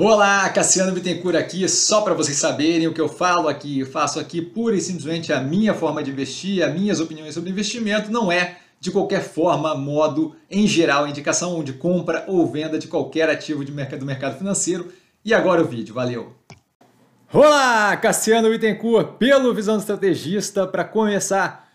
Olá, Cassiano Bittencourt aqui, só para vocês saberem o que eu falo aqui, eu faço aqui pura e simplesmente a minha forma de investir, as minhas opiniões sobre investimento, não é de qualquer forma, modo, em geral, indicação de compra ou venda de qualquer ativo de mercado, do mercado financeiro. E agora o vídeo, valeu! Olá, Cassiano Bittencourt, pelo Visão do Estrategista, para começar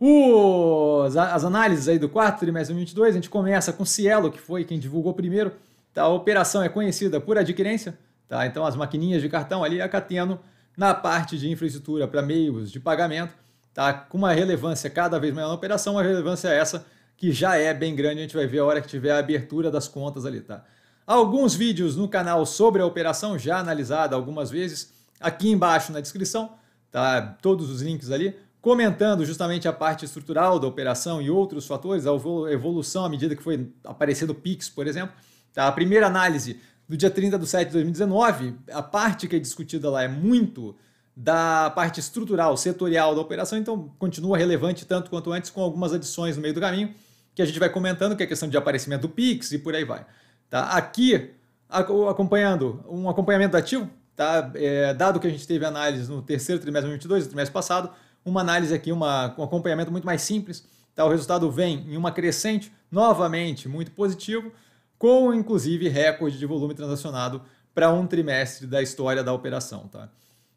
os, as análises aí do quarto trimestre de 2022, a gente começa com Cielo, que foi quem divulgou primeiro, Tá? A operação é conhecida por adquirência, tá? então as maquininhas de cartão ali, a Cateno, na parte de infraestrutura para meios de pagamento, tá? com uma relevância cada vez maior na operação, uma relevância é essa que já é bem grande, a gente vai ver a hora que tiver a abertura das contas ali. Tá? Alguns vídeos no canal sobre a operação, já analisada algumas vezes, aqui embaixo na descrição, tá? todos os links ali, comentando justamente a parte estrutural da operação e outros fatores, a evolução à medida que foi aparecendo o PIX, por exemplo, Tá? A primeira análise do dia 30 de 7 de 2019, a parte que é discutida lá é muito da parte estrutural, setorial da operação, então continua relevante tanto quanto antes, com algumas adições no meio do caminho, que a gente vai comentando, que é a questão de aparecimento do PIX e por aí vai. Tá? Aqui, acompanhando um acompanhamento ativo, tá? É, dado que a gente teve análise no terceiro trimestre de 2022, no trimestre passado, uma análise aqui, uma, um acompanhamento muito mais simples, tá? o resultado vem em uma crescente, novamente muito positivo, com inclusive recorde de volume transacionado para um trimestre da história da operação, tá?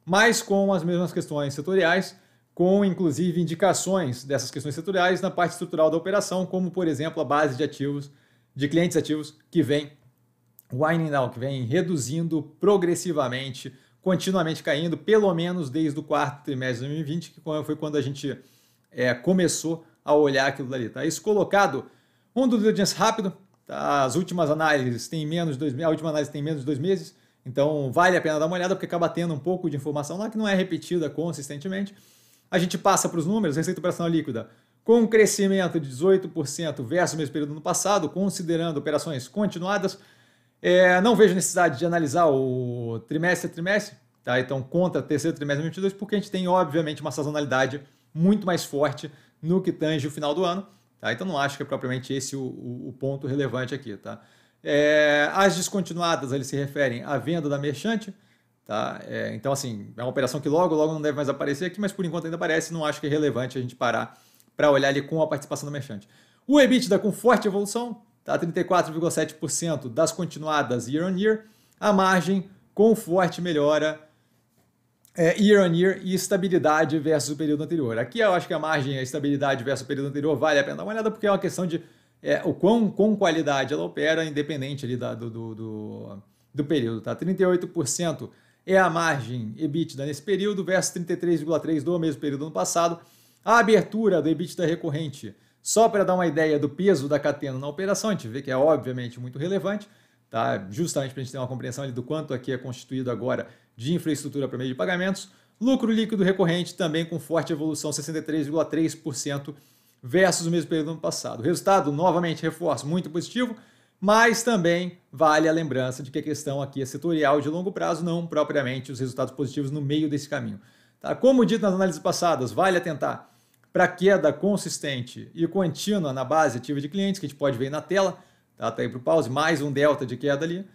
Mas com as mesmas questões setoriais, com inclusive indicações dessas questões setoriais na parte estrutural da operação, como por exemplo a base de ativos de clientes ativos que vem winding down, que vem reduzindo progressivamente, continuamente caindo, pelo menos desde o quarto trimestre de 2020, que foi quando a gente é, começou a olhar aquilo dali, tá? Isso colocado, um due diligence rápido, Tá? As últimas análises têm menos de dois, a última análise tem menos de dois meses, então vale a pena dar uma olhada porque acaba tendo um pouco de informação lá que não é repetida consistentemente. A gente passa para os números, receita operacional líquida com um crescimento de 18% versus o mesmo período no passado, considerando operações continuadas. É, não vejo necessidade de analisar o trimestre a trimestre, tá? então conta terceiro trimestre de 2022, porque a gente tem, obviamente, uma sazonalidade muito mais forte no que tange o final do ano. Tá? Então não acho que é propriamente esse o, o, o ponto relevante aqui. Tá? É, as descontinuadas eles se referem à venda da merchante. Tá? É, então, assim, é uma operação que logo, logo não deve mais aparecer aqui, mas por enquanto ainda aparece. Não acho que é relevante a gente parar para olhar ali com a participação da merchante. O EBITDA com forte evolução, tá? 34,7% das continuadas year on year. A margem com forte melhora é, year on year e estabilidade versus o período anterior. Aqui eu acho que a margem, a é estabilidade versus o período anterior, vale a pena dar uma olhada, porque é uma questão de é, o quão com qualidade ela opera, independente ali da, do, do, do, do período. Tá? 38% é a margem EBITDA nesse período versus 33,3% do mesmo período ano passado. A abertura do EBITDA recorrente, só para dar uma ideia do peso da catena na operação, a gente vê que é obviamente muito relevante, tá? justamente para a gente ter uma compreensão ali do quanto aqui é constituído agora de infraestrutura para meio de pagamentos. Lucro líquido recorrente também com forte evolução, 63,3% versus o mesmo período do ano passado. O resultado, novamente, reforço, muito positivo, mas também vale a lembrança de que a questão aqui é setorial de longo prazo, não propriamente os resultados positivos no meio desse caminho. Tá? Como dito nas análises passadas, vale atentar para queda consistente e contínua na base ativa de clientes, que a gente pode ver na tela, tá, tá aí para o pause, mais um delta de queda ali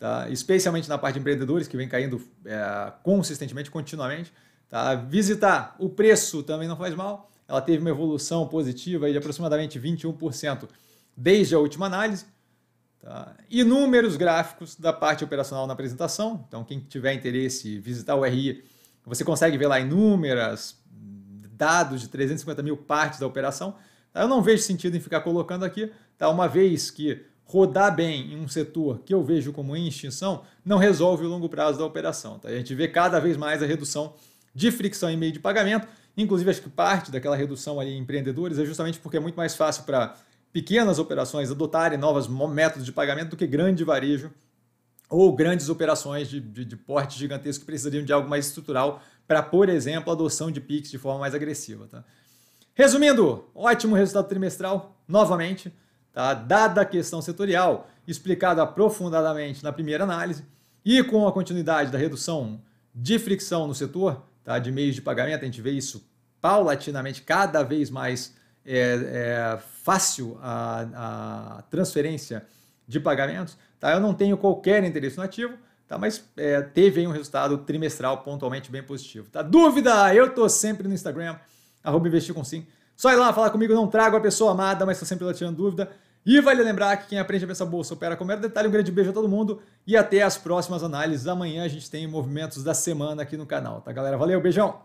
tá? especialmente na parte de empreendedores, que vem caindo é, consistentemente, continuamente. Tá? Visitar o preço também não faz mal. Ela teve uma evolução positiva de aproximadamente 21% desde a última análise. Tá? Inúmeros gráficos da parte operacional na apresentação. Então, quem tiver interesse visitar o RI, você consegue ver lá inúmeras dados de 350 mil partes da operação. Tá? Eu não vejo sentido em ficar colocando aqui, tá? uma vez que rodar bem em um setor que eu vejo como em extinção não resolve o longo prazo da operação. Tá? A gente vê cada vez mais a redução de fricção em meio de pagamento. Inclusive, acho que parte daquela redução ali em empreendedores é justamente porque é muito mais fácil para pequenas operações adotarem novos métodos de pagamento do que grande varejo ou grandes operações de, de, de porte gigantesco que precisariam de algo mais estrutural para, por exemplo, a adoção de PIX de forma mais agressiva. Tá? Resumindo, ótimo resultado trimestral, novamente. Tá? Dada a questão setorial, explicada aprofundadamente na primeira análise, e com a continuidade da redução de fricção no setor, tá? de meios de pagamento, a gente vê isso paulatinamente cada vez mais é, é fácil a, a, transferência de pagamentos. Tá? Eu não tenho qualquer interesse no ativo, tá? mas é, teve um resultado trimestral pontualmente bem positivo. Tá? Dúvida? Eu estou sempre no Instagram, arroba investir com sim. Só ir lá falar comigo, não trago a pessoa amada, mas estou sempre lá tirando dúvida. E vale lembrar que quem aprende a pensar bolsa opera com mero é detalhe. Um grande beijo a todo mundo e até as próximas análises. Amanhã a gente tem movimentos da semana aqui no canal, tá galera? Valeu, beijão!